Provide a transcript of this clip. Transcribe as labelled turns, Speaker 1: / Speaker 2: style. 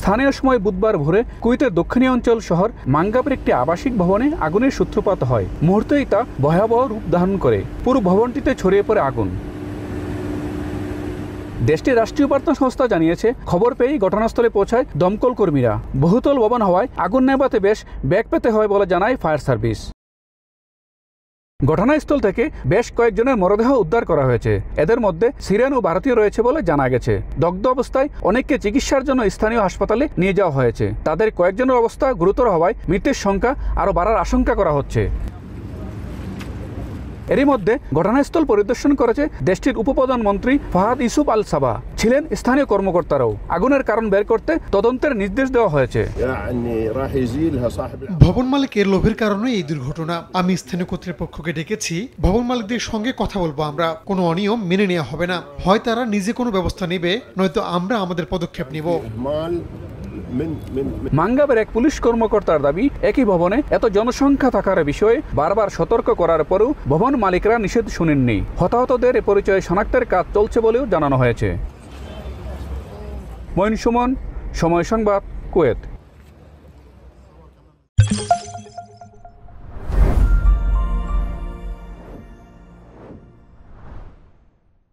Speaker 1: স্থানীয় সময় বুধবার ভোরে কুয়েতের দক্ষিণী অঞ্চল শহর মাঙ্গাপের একটি আবাসিক ভবনে আগুনের সূত্রপাত হয় মুহূর্তেই তা ভয়াবহ রূপ ধারণ করে পুরো ভবনটিতে ছড়িয়ে পড়ে আগুন দেশটির রাষ্ট্রীয় বার্তা সংস্থা জানিয়েছে খবর পেয়েই ঘটনাস্থলে পৌঁছায় দমকল কর্মীরা বহুতল ভবন হওয়ায় আগুন নেবাতে বেশ ব্যাগ পেতে হয় বলে জানায় ফায়ার সার্ভিস ঘটনাস্থল থেকে বেশ কয়েকজনের মরদেহ উদ্ধার করা হয়েছে এদের মধ্যে সিরিয়ান ও ভারতীয় রয়েছে বলে জানা গেছে দগ্ধ অবস্থায় অনেককে চিকিৎসার জন্য স্থানীয় হাসপাতালে নিয়ে যাওয়া হয়েছে তাদের কয়েকজনের অবস্থা গুরুতর হওয়ায় মৃতের সংখ্যা আরও বাড়ার আশঙ্কা করা হচ্ছে এরই মধ্যে ঘটনাস্থল পরিদর্শন করেছে দেশটির উপপ্রধানমন্ত্রী ফাহাদ ইসুফ আল সাবা ছিলেন স্থানীয় কর্মকর্তারাও আগুনের কারণ বের করতে তদন্তের নির্দেশ দেওয়া হয়েছে
Speaker 2: ভবন মালিকের লোভের কারণে এই দুর্ঘটনা আমি স্থানীয় কর্তৃপক্ষকে ডেকেছি ভবন মালিকদের সঙ্গে কথা বলবো আমরা কোনো অনিয়ম মেনে নেওয়া হবে না হয় তারা নিজে কোনো ব্যবস্থা নেবে নয়তো আমরা আমাদের পদক্ষেপ নিব
Speaker 1: মাঙ্গাবের এক পুলিশ কর্মকর্তার দাবি একই ভবনে এত জনসংখ্যা থাকার বিষয়ে বারবার সতর্ক করার পরেও ভবন মালিকরা নিষেধ শুনেননি হতাহতদের পরিচয় শনাক্তের কাজ চলছে বলেও জানানো হয়েছে মঈন সুমন সময় সংবাদ কুয়েত